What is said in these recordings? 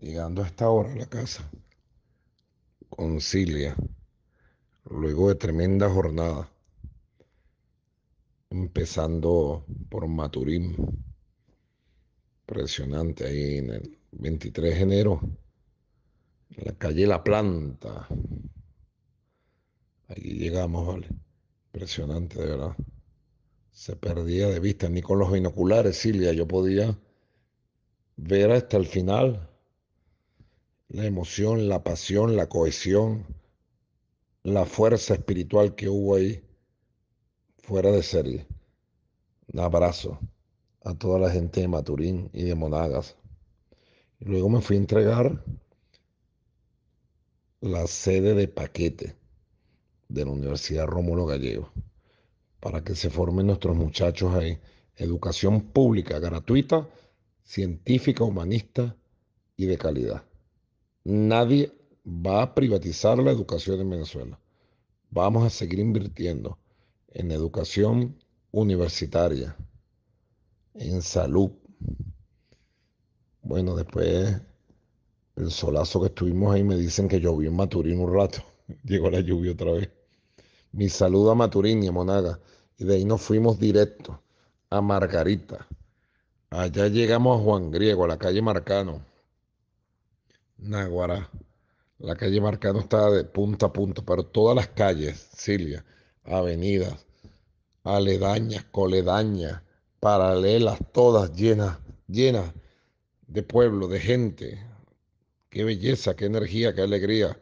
Llegando a esta hora a la casa, con concilia, luego de tremenda jornada, empezando por Maturín, impresionante ahí en el 23 de enero, en la calle La Planta. allí llegamos, vale. Impresionante, de verdad. Se perdía de vista, ni con los binoculares, Silvia, yo podía ver hasta el final la emoción, la pasión, la cohesión, la fuerza espiritual que hubo ahí, fuera de serie. Un abrazo a toda la gente de Maturín y de Monagas. Y luego me fui a entregar la sede de paquete de la Universidad Rómulo Gallego para que se formen nuestros muchachos ahí. Educación pública, gratuita, científica, humanista y de calidad. Nadie va a privatizar la educación en Venezuela. Vamos a seguir invirtiendo en educación universitaria, en salud. Bueno, después el solazo que estuvimos ahí me dicen que llovió en Maturín un rato. Llegó la lluvia otra vez. Mi saludo a Maturín y a Monaga. Y de ahí nos fuimos directo a Margarita. Allá llegamos a Juan Griego, a la calle Marcano. Naguará. La calle Marcano está de punta a punta, pero todas las calles, Silvia, avenidas, aledañas, coledañas, paralelas, todas llenas, llenas de pueblo, de gente. Qué belleza, qué energía, qué alegría.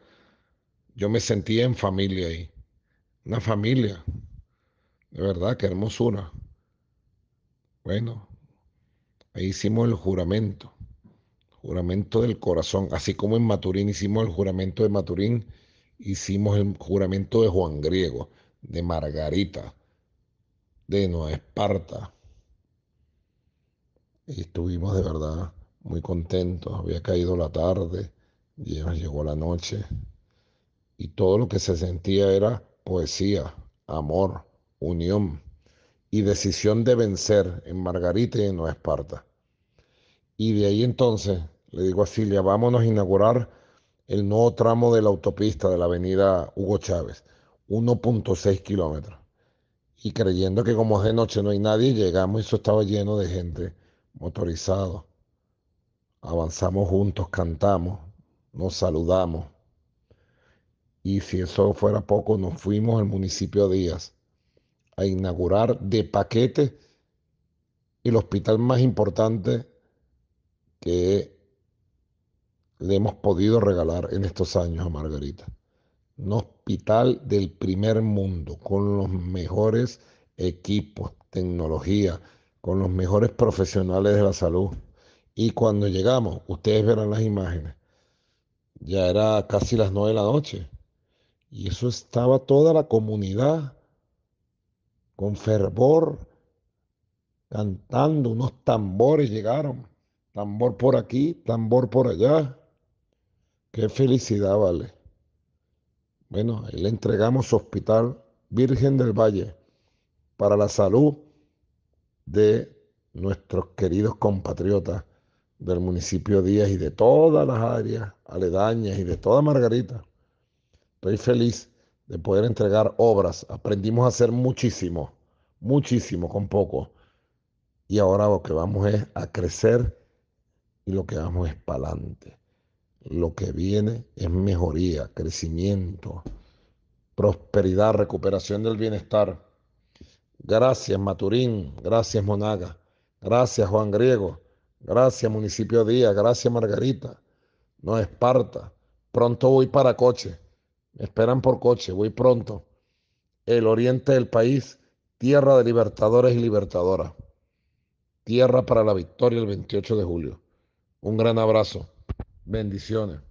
Yo me sentía en familia ahí. Una familia. De verdad, qué hermosura. Bueno, ahí hicimos el juramento. Juramento del corazón. Así como en Maturín hicimos el juramento de Maturín, hicimos el juramento de Juan Griego, de Margarita, de Nueva Esparta. Y estuvimos de verdad muy contentos. Había caído la tarde, llegó la noche. Y todo lo que se sentía era poesía, amor, unión y decisión de vencer en Margarita y en Nueva Esparta. Y de ahí entonces le digo a Silvia, vámonos a inaugurar el nuevo tramo de la autopista de la avenida Hugo Chávez, 1.6 kilómetros. Y creyendo que como es de noche no hay nadie, llegamos y eso estaba lleno de gente motorizado. Avanzamos juntos, cantamos, nos saludamos. Y si eso fuera poco, nos fuimos al municipio Díaz a inaugurar de paquete el hospital más importante que hemos podido regalar en estos años a Margarita. Un hospital del primer mundo, con los mejores equipos, tecnología, con los mejores profesionales de la salud. Y cuando llegamos, ustedes verán las imágenes, ya era casi las nueve de la noche. Y eso estaba toda la comunidad con fervor, cantando, unos tambores llegaron, tambor por aquí, tambor por allá. Qué felicidad, vale. Bueno, le entregamos Hospital Virgen del Valle para la salud de nuestros queridos compatriotas del municipio Díaz y de todas las áreas aledañas y de toda Margarita. Estoy feliz de poder entregar obras. Aprendimos a hacer muchísimo, muchísimo con poco. Y ahora lo que vamos es a crecer y lo que vamos es para adelante lo que viene es mejoría, crecimiento, prosperidad, recuperación del bienestar. Gracias Maturín, gracias Monaga, gracias Juan Griego, gracias Municipio Díaz, gracias Margarita, no Esparta. Pronto voy para coche, me esperan por coche, voy pronto. El oriente del país, tierra de libertadores y libertadoras. Tierra para la victoria el 28 de julio. Un gran abrazo. Bendiciones.